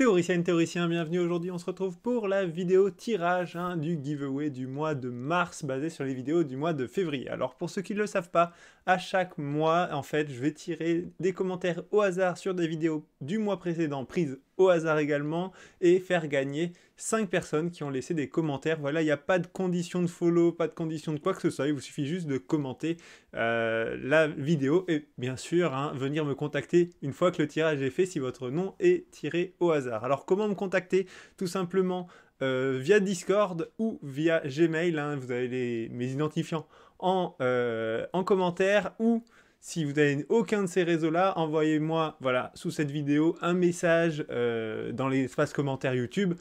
Théoricienne, théoricien, bienvenue. Aujourd'hui, on se retrouve pour la vidéo tirage hein, du giveaway du mois de mars basé sur les vidéos du mois de février. Alors, pour ceux qui ne le savent pas, à chaque mois, en fait, je vais tirer des commentaires au hasard sur des vidéos du mois précédent prises au hasard également et faire gagner 5 personnes qui ont laissé des commentaires. Voilà, il n'y a pas de condition de follow, pas de condition de quoi que ce soit. Il vous suffit juste de commenter euh, la vidéo et bien sûr hein, venir me contacter une fois que le tirage est fait si votre nom est tiré au hasard. Alors comment me contacter Tout simplement euh, via Discord ou via Gmail. Hein. vous avez les, mes identifiants en, euh, en commentaire ou si vous n'avez aucun de ces réseaux-là, envoyez-moi, voilà, sous cette vidéo, un message euh, dans l'espace commentaire YouTube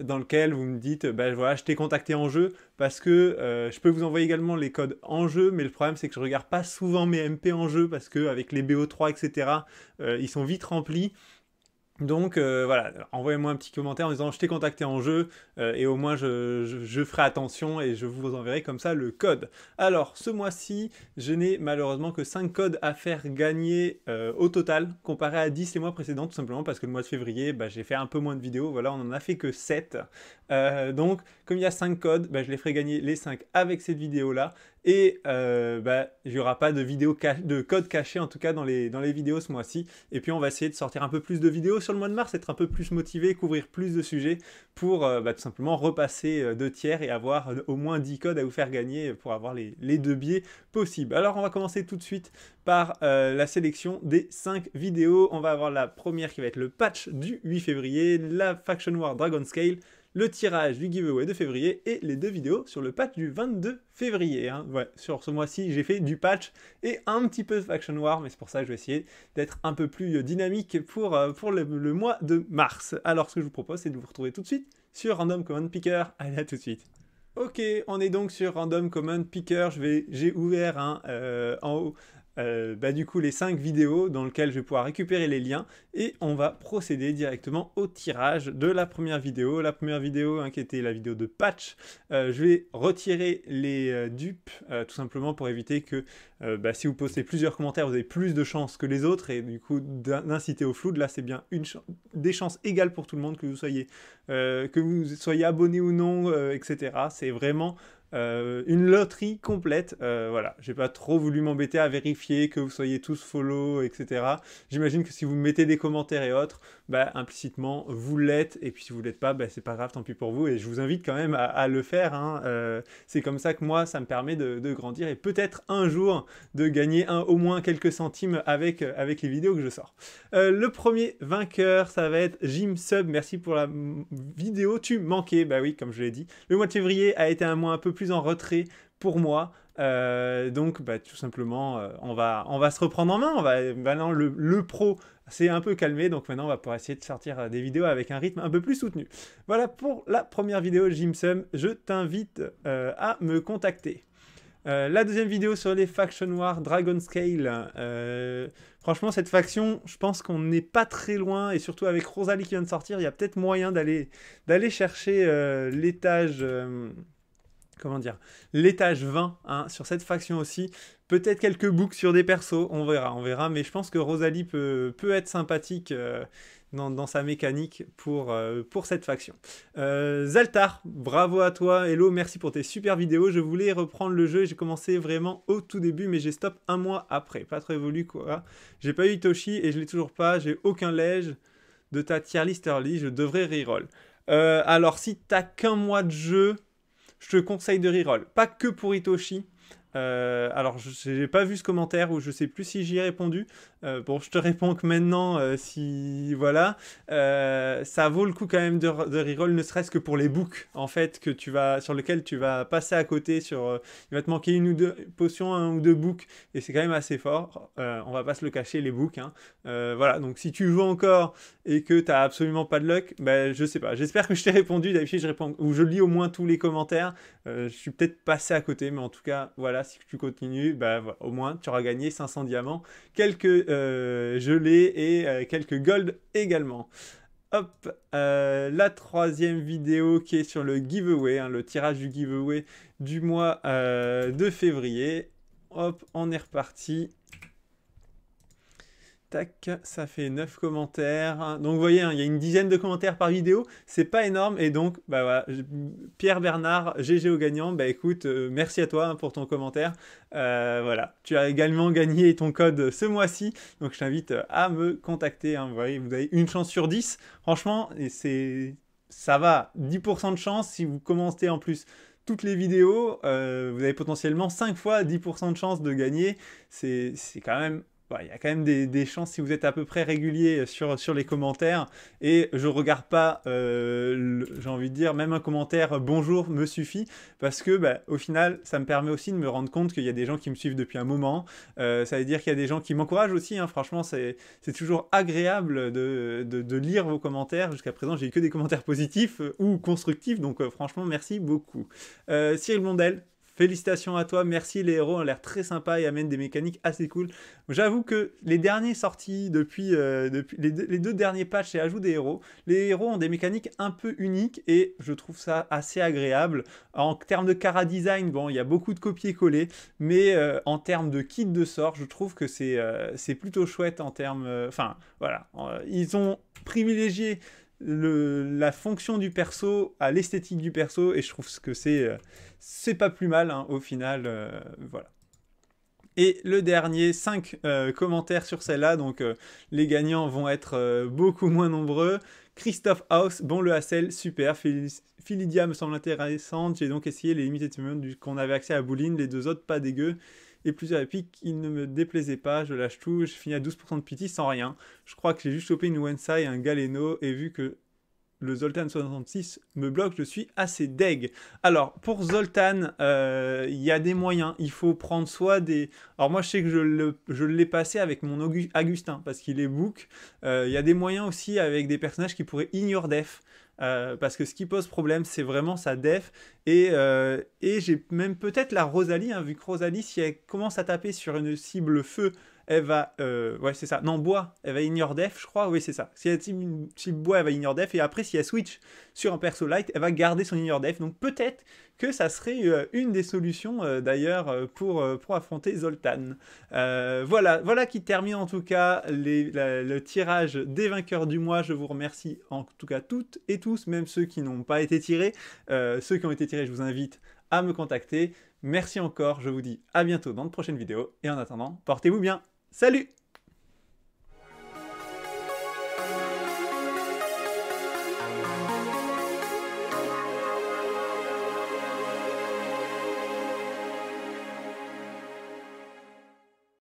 dans lequel vous me dites, ben voilà, je t'ai contacté en jeu, parce que euh, je peux vous envoyer également les codes en jeu, mais le problème c'est que je regarde pas souvent mes MP en jeu, parce qu'avec les BO3, etc., euh, ils sont vite remplis, donc euh, voilà, envoyez-moi un petit commentaire en disant je t'ai contacté en jeu euh, et au moins je, ferai attention et je vous enverrai comme ça le code. Alors ce mois-ci, je n'ai malheureusement que 5 codes à faire gagner euh, au total comparé à 10 les mois précédents tout simplement parce que le mois de février bah, j'ai fait un peu moins de vidéos, voilà on en a fait que 7. donc comme il y a 5 codes, bah, je les ferai gagner les 5 avec cette vidéo là et euh, bah, il n'y aura pas de, vidéo de code caché, en tout cas, dans les, dans les vidéos ce mois-ci. Et puis, on va essayer de sortir un peu plus de vidéos sur le mois de mars, être un peu plus motivé, couvrir plus de sujets pour euh, bah, tout simplement repasser euh, deux tiers et avoir au moins 10 codes à vous faire gagner pour avoir les, deux biais possibles. Alors, on va commencer tout de suite par la sélection des 5 vidéos. On va avoir la première qui va être le patch du 8 février, la Faction War Dragon Scale, le tirage du giveaway de février et les deux vidéos sur le patch du 22 février. Hein. sur ce mois-ci, j'ai fait du patch et un petit peu de Faction War, mais c'est pour ça que je vais essayer d'être un peu plus euh, dynamique pour, euh, pour le, mois de mars. Alors, ce que je vous propose, c'est de vous retrouver tout de suite sur Random Command Picker. Allez, à tout de suite. Ok, on est donc sur Random Command Picker. J'ai ouvert hein, euh, en haut euh, bah, du coup les 5 vidéos dans lesquelles je vais pouvoir récupérer les liens et on va procéder directement au tirage de la première vidéo. La première vidéo hein, qui était la vidéo de patch, euh, je vais retirer les euh, dupes tout simplement pour éviter que bah, si vous postez plusieurs commentaires vous avez plus de chances que les autres et du coup d'inciter au flou. Là c'est bien une, chance des chances égales pour tout le monde que vous soyez, euh, que vous soyez abonné ou non, euh, etc. C'est vraiment euh, une loterie complète. voilà, j'ai pas trop voulu m'embêter à vérifier que vous soyez tous follow, etc. J'imagine que si vous mettez des commentaires et autres, bah, implicitement vous l'êtes. Et puis si vous l'êtes pas, bah, c'est pas grave, tant pis pour vous. Et je vous invite quand même à, le faire. Hein. c'est comme ça que moi, ça me permet de, grandir et peut-être un jour de gagner un, au moins quelques centimes avec, avec les vidéos que je sors. le premier vainqueur, ça ça va être Jim Sub. Merci pour la vidéo. Tu manquais, bah oui, comme je l'ai dit. Le mois de février a été un mois un peu plus en retrait pour moi. Euh, donc, bah, tout simplement, euh, on, va, on va se reprendre en main. On va, maintenant, le, pro s'est un peu calmé. Donc, maintenant, on va pouvoir essayer de sortir euh, des vidéos avec un rythme un peu plus soutenu. Voilà pour la première vidéo Jim Sub. Je t'invite à me contacter. Euh, la deuxième vidéo sur les factions noires, Dragon Scale. Euh, franchement, cette faction, je pense qu'on n'est pas très loin, et surtout avec Rosalie qui vient de sortir, il y a peut-être moyen d'aller chercher euh, l'étage comment dire, l'étage 20 hein, sur cette faction aussi. Peut-être quelques books sur des persos, on verra, on verra. Mais je pense que Rosalie peut, être sympathique euh, dans, sa mécanique pour, euh, pour cette faction. Euh, Zaltar, bravo à toi. Hello, merci pour tes super vidéos. Je voulais reprendre le jeu j'ai commencé vraiment au tout début, mais j'ai stop un mois après. Pas trop évolué quoi. J'ai pas eu Itoshi et je l'ai toujours pas. J'ai aucun lège de ta tier list Je devrais reroll. Euh, alors, si t'as qu'un mois de jeu, je te conseille de reroll. Pas que pour Itoshi, euh, alors, je n'ai pas vu ce commentaire ou je ne sais plus si j'y ai répondu. Euh, bon, je te réponds que maintenant, euh, si voilà, ça vaut le coup quand même de, de reroll, ne serait-ce que pour les books en fait que tu vas sur lequel tu vas passer à côté. Sur, il va te manquer une ou deux potions, un ou deux books, et c'est quand même assez fort. on va pas se le cacher, les books. Hein. voilà, donc si tu joues encore et que tu n'as absolument pas de luck, ben je sais pas. J'espère que je t'ai répondu. D'habitude, je réponds ou je lis au moins tous les commentaires. je suis peut-être passé à côté, mais en tout cas, voilà si tu continues, bah, au moins tu auras gagné 500 diamants, quelques euh, gelées et euh, quelques gold également. Hop, euh, la troisième vidéo qui est sur le giveaway, hein, le tirage du giveaway du mois de février. Hop, on est reparti. Tac, ça fait 9 commentaires. Donc vous voyez, hein, il y a une dizaine de commentaires par vidéo, c'est pas énorme. Et donc, bah, Pierre Bernard, GG au gagnant, bah écoute, euh, merci à toi hein, pour ton commentaire. Euh, voilà, tu as également gagné ton code ce mois-ci, donc je t'invite euh, à me contacter. Hein. Vous voyez, vous avez une chance sur 10. Franchement, et c'est ça va, 10% de chance si vous commentez en plus toutes les vidéos, vous avez potentiellement 5 fois 10% de chance de gagner. C'est quand même bah, il y a quand même des, chances si vous êtes à peu près régulier euh, sur, sur les commentaires. Et je regarde pas, euh, j'ai envie de dire, même un commentaire euh, bonjour me suffit parce que bah, au final, ça me permet aussi de me rendre compte qu'il y a des gens qui me suivent depuis un moment. ça veut dire qu'il y a des gens qui m'encouragent aussi. Hein. Franchement, c'est toujours agréable de, de, lire vos commentaires. Jusqu'à présent, j'ai eu que des commentaires positifs ou constructifs. Donc, franchement, merci beaucoup. Cyril Mondel. Félicitations à toi, merci les héros ont hein, l'air très sympas et amènent des mécaniques assez cool. J'avoue que les derniers sorties depuis, euh, les, deux, derniers patchs et ajouts des héros, les héros ont des mécaniques un peu uniques et je trouve ça assez agréable. En termes de cara design, bon, il y a beaucoup de copier-coller, mais euh, en termes de kit de sort, je trouve que c'est euh, plutôt chouette en termes... Enfin, voilà, ils ont privilégié la fonction du perso à l'esthétique du perso et je trouve que c'est c'est pas plus mal hein, au final. Euh, voilà. Et le dernier, 5 euh, commentaires sur celle-là, donc euh, les gagnants vont être beaucoup moins nombreux. Christophe House, bon le Hassel, super. Philidia me semble intéressante. J'ai donc essayé les limites du qu'on avait accès à Bouline, les deux autres pas dégueu. Et plusieurs épiques, ils ne me déplaisaient pas, je lâche tout, je finis à 12% de pity sans rien. Je crois que j'ai juste chopé une Wensai et un Galeno, et vu que le Zoltan 66 me bloque, je suis assez deg. Alors, pour Zoltan, euh, il y a des moyens. Il faut prendre soin des... Alors moi, je sais que je, le, je l'ai passé avec mon Augustin, parce qu'il est book. Euh, il y a des moyens aussi avec des personnages qui pourraient ignorer def. Euh, parce que ce qui pose problème, c'est vraiment sa def. Et, et j'ai même peut-être la Rosalie, hein, vu que Rosalie, si elle commence à taper sur une cible feu elle va. Euh, ouais, c'est ça. Non, bois. Elle va ignore def, je crois. Oui, c'est ça. Si elle team, bois, elle va ignore def. Et après, si elle switch sur un perso light, elle va garder son ignore def. Donc peut-être que ça serait euh, une des solutions euh, d'ailleurs pour, pour affronter Zoltan. voilà, voilà qui termine en tout cas le tirage des vainqueurs du mois. Je vous remercie en tout cas toutes et tous, même ceux qui n'ont pas été tirés. ceux qui ont été tirés, je vous invite à me contacter. Merci encore, je vous dis à bientôt dans de prochaines vidéos et en attendant, portez-vous bien Salut